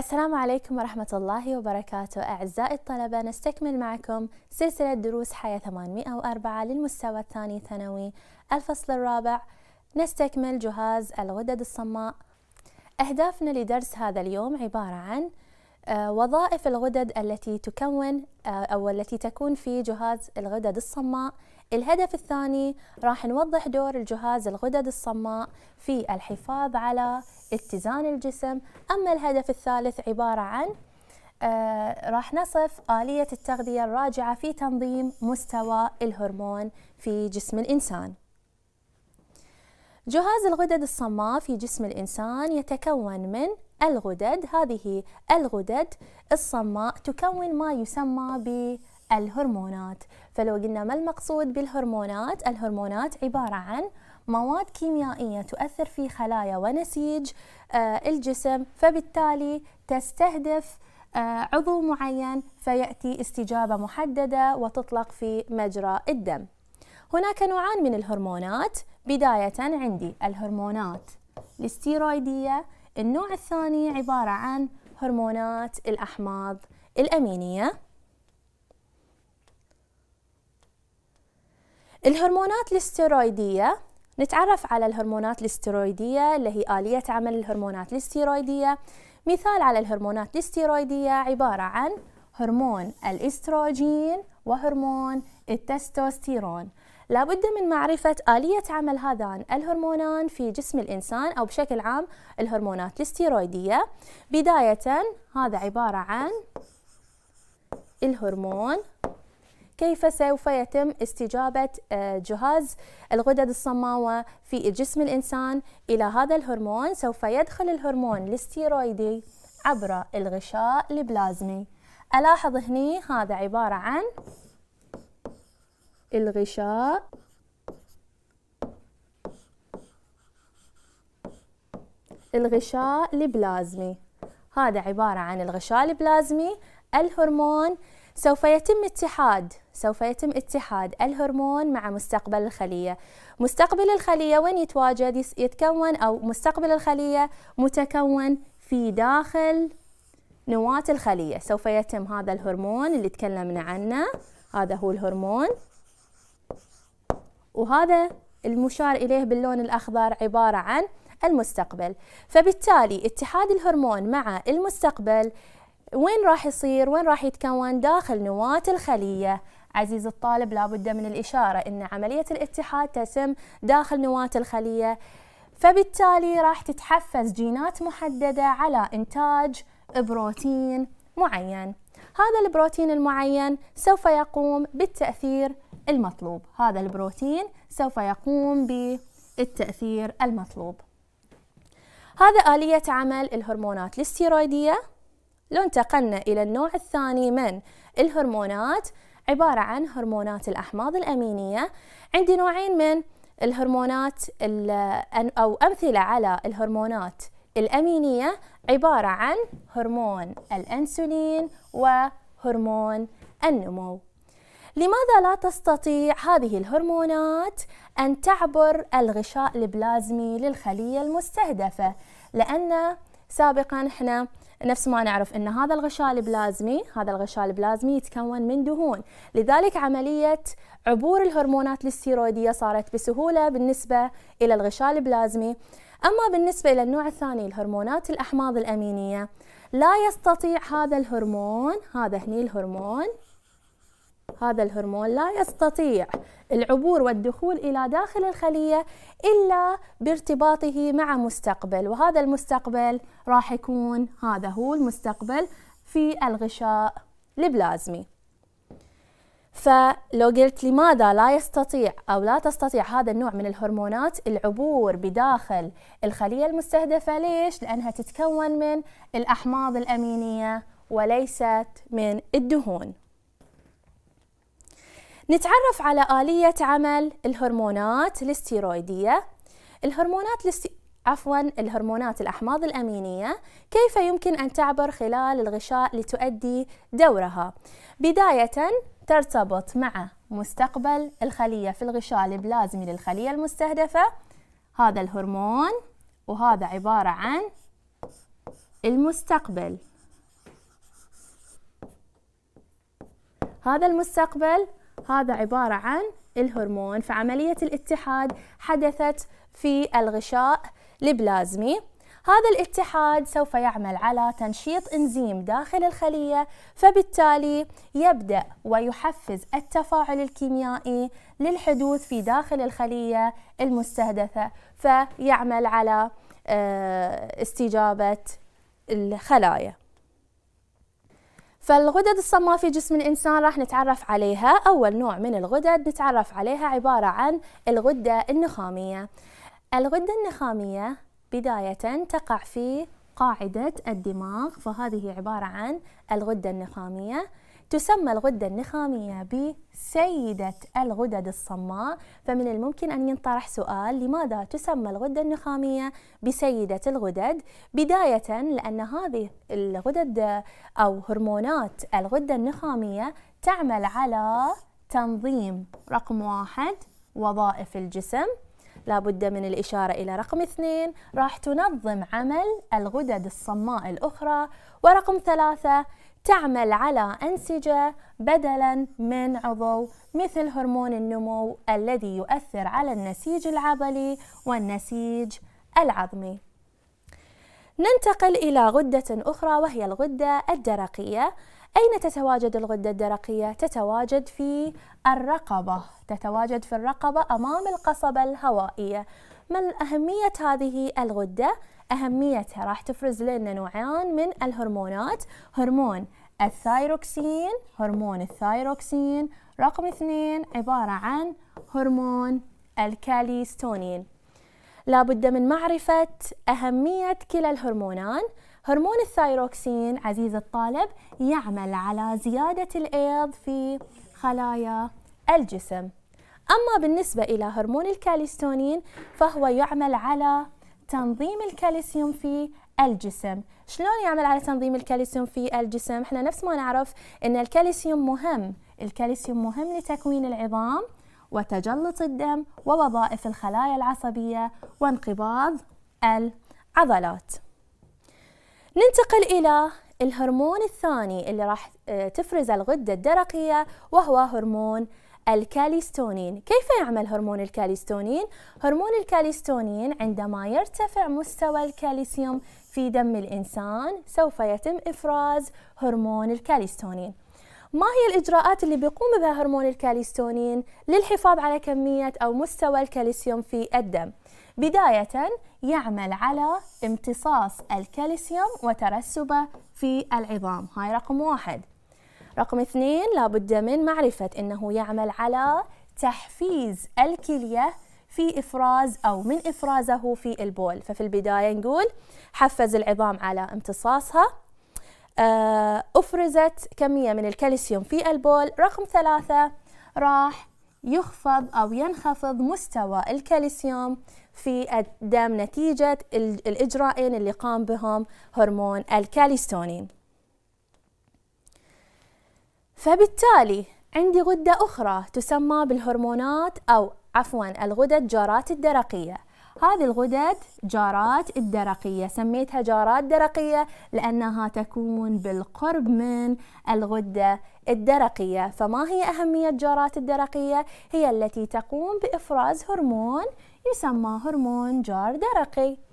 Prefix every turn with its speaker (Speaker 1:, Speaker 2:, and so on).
Speaker 1: السلام عليكم ورحمة الله وبركاته أعزائي الطلبة نستكمل معكم سلسلة دروس حياة 804 للمستوى الثاني ثانوي الفصل الرابع نستكمل جهاز الغدد الصماء أهدافنا لدرس هذا اليوم عبارة عن آه، وظائف الغدد التي تكون آه، أو التي تكون في جهاز الغدد الصماء الهدف الثاني راح نوضح دور الجهاز الغدد الصماء في الحفاظ على اتزان الجسم أما الهدف الثالث عبارة عن آه راح نصف آلية التغذية الراجعة في تنظيم مستوى الهرمون في جسم الإنسان جهاز الغدد الصماء في جسم الإنسان يتكون من الغدد هذه الغدد الصماء تكون ما يسمى الهرمونات فلو قلنا ما المقصود بالهرمونات الهرمونات عبارة عن مواد كيميائية تؤثر في خلايا ونسيج آه، الجسم فبالتالي تستهدف آه، عضو معين فيأتي استجابة محددة وتطلق في مجرى الدم هناك نوعان من الهرمونات بداية عندي الهرمونات الاستيرويدية النوع الثاني عبارة عن هرمونات الأحماض الأمينية الهرمونات الاسترويدية نتعرف على الهرمونات الاسترويدية اللي هي آلية عمل الهرمونات الاسترويدية مثال على الهرمونات الاسترويدية عبارة عن هرمون الاستروجين وهرمون التستوستيرون لابد من معرفة آلية عمل هذان الهرمونان في جسم الإنسان أو بشكل عام الهرمونات الاستيرويدية بداية هذا عبارة عن الهرمون كيف سوف يتم استجابة آه، جهاز الغدد الصماوة في جسم الإنسان إلى هذا الهرمون سوف يدخل الهرمون الاستيرويدي عبر الغشاء البلازمي ألاحظ هني هذا عبارة عن الغشاء الغشاء البلازمي هذا عبارة عن الغشاء البلازمي الهرمون سوف يتم اتحاد سوف يتم اتحاد الهرمون مع مستقبل الخلية مستقبل الخلية وين يتواجد يتكون أو مستقبل الخلية متكون في داخل نواة الخلية سوف يتم هذا الهرمون اللي تكلمنا عنه هذا هو الهرمون وهذا المشار إليه باللون الأخضر عبارة عن المستقبل فبالتالي اتحاد الهرمون مع المستقبل وين راح يصير وين راح يتكون داخل نواة الخلية عزيزي الطالب لابد من الإشارة أن عملية الاتحاد تتم داخل نواة الخلية فبالتالي راح تتحفز جينات محددة على إنتاج بروتين معين هذا البروتين المعين سوف يقوم بالتأثير المطلوب هذا البروتين سوف يقوم بالتأثير المطلوب هذا آلية عمل الهرمونات الاستيرويدية لو انتقلنا إلى النوع الثاني من الهرمونات عبارة عن هرمونات الأحماض الأمينية عندي نوعين من الهرمونات أو أمثلة على الهرمونات الأمينية عبارة عن هرمون الأنسولين وهرمون النمو لماذا لا تستطيع هذه الهرمونات أن تعبر الغشاء البلازمي للخلية المستهدفة؟ لأن سابقا احنا نفس ما نعرف ان هذا الغشاء البلازمي هذا الغشاء البلازمي يتكون من دهون لذلك عمليه عبور الهرمونات الاستيرويديه صارت بسهوله بالنسبه الى الغشاء البلازمي اما بالنسبه الى النوع الثاني الهرمونات الاحماض الامينيه لا يستطيع هذا الهرمون هذا هني الهرمون هذا الهرمون لا يستطيع العبور والدخول إلى داخل الخلية إلا بارتباطه مع مستقبل وهذا المستقبل راح يكون هذا هو المستقبل في الغشاء البلازمي فلو قلت لماذا لا يستطيع أو لا تستطيع هذا النوع من الهرمونات العبور بداخل الخلية المستهدفة ليش؟ لأنها تتكون من الأحماض الأمينية وليست من الدهون نتعرف على آلية عمل الهرمونات الاستيرويدية الهرمونات الاستي... عفوا الهرمونات الأحماض الأمينية كيف يمكن أن تعبر خلال الغشاء لتؤدي دورها بداية ترتبط مع مستقبل الخلية في الغشاء البلازمي للخلية المستهدفة هذا الهرمون وهذا عبارة عن المستقبل هذا المستقبل هذا عبارة عن الهرمون فعملية الاتحاد حدثت في الغشاء البلازمي هذا الاتحاد سوف يعمل على تنشيط انزيم داخل الخلية فبالتالي يبدأ ويحفز التفاعل الكيميائي للحدوث في داخل الخلية المستهدفة فيعمل على آه، استجابة الخلايا فالغدد الصماء في جسم الإنسان راح نتعرف عليها أول نوع من الغدد نتعرف عليها عبارة عن الغدة النخامية الغدة النخامية بداية تقع في قاعدة الدماغ فهذه عبارة عن الغدة النخامية تسمى الغدة النخامية بسيدة الغدد الصماء فمن الممكن أن ينطرح سؤال لماذا تسمى الغدة النخامية بسيدة الغدد بداية لأن هذه الغدد أو هرمونات الغدة النخامية تعمل على تنظيم رقم واحد وظائف الجسم لابد من الإشارة إلى رقم اثنين راح تنظم عمل الغدد الصماء الأخرى ورقم ثلاثة تعمل على أنسجة بدلا من عضو مثل هرمون النمو الذي يؤثر على النسيج العضلي والنسيج العظمي ننتقل إلى غدة أخرى وهي الغدة الدرقية أين تتواجد الغدة الدرقية؟ تتواجد في الرقبة تتواجد في الرقبة أمام القصبة الهوائية ما أهمية هذه الغدة؟ أهميتها راح تفرز لنا نوعان من الهرمونات هرمون الثايروكسين هرمون الثايروكسين رقم اثنين عبارة عن هرمون الكاليستونين لابد من معرفة أهمية كلا الهرمونان هرمون الثايروكسين عزيز الطالب يعمل على زيادة الإيض في خلايا الجسم أما بالنسبة إلى هرمون الكاليستونين فهو يعمل على تنظيم الكالسيوم في الجسم شلون يعمل على تنظيم الكالسيوم في الجسم احنا نفس ما نعرف ان الكالسيوم مهم الكالسيوم مهم لتكوين العظام وتجلط الدم ووظائف الخلايا العصبيه وانقباض العضلات ننتقل الى الهرمون الثاني اللي راح آه، تفرز الغده الدرقيه وهو هرمون الكاليستونين كيف يعمل هرمون الكاليستونين؟ هرمون الكاليستونين عندما يرتفع مستوى الكالسيوم في دم الإنسان سوف يتم إفراز هرمون الكاليستونين ما هي الإجراءات اللي بيقوم بها هرمون الكاليستونين للحفاظ على كمية أو مستوى الكالسيوم في الدم؟ بداية يعمل على امتصاص الكالسيوم وترسبه في العظام هاي رقم واحد رقم اثنين لابد من معرفة أنه يعمل على تحفيز الكلية في إفراز أو من إفرازه في البول ففي البداية نقول حفز العظام على امتصاصها آه، أفرزت كمية من الكالسيوم في البول رقم ثلاثة راح يخفض أو ينخفض مستوى الكالسيوم في الدم نتيجة الإجرائين اللي قام بهم هرمون الكاليستونين فبالتالي عندي غدة أخرى تسمى بالهرمونات أو عفوا الغدد جارات الدرقية هذه الغدد جارات الدرقية سميتها جارات درقية لأنها تكون بالقرب من الغدة الدرقية فما هي أهمية جارات الدرقية؟ هي التي تقوم بإفراز هرمون يسمى هرمون جار درقي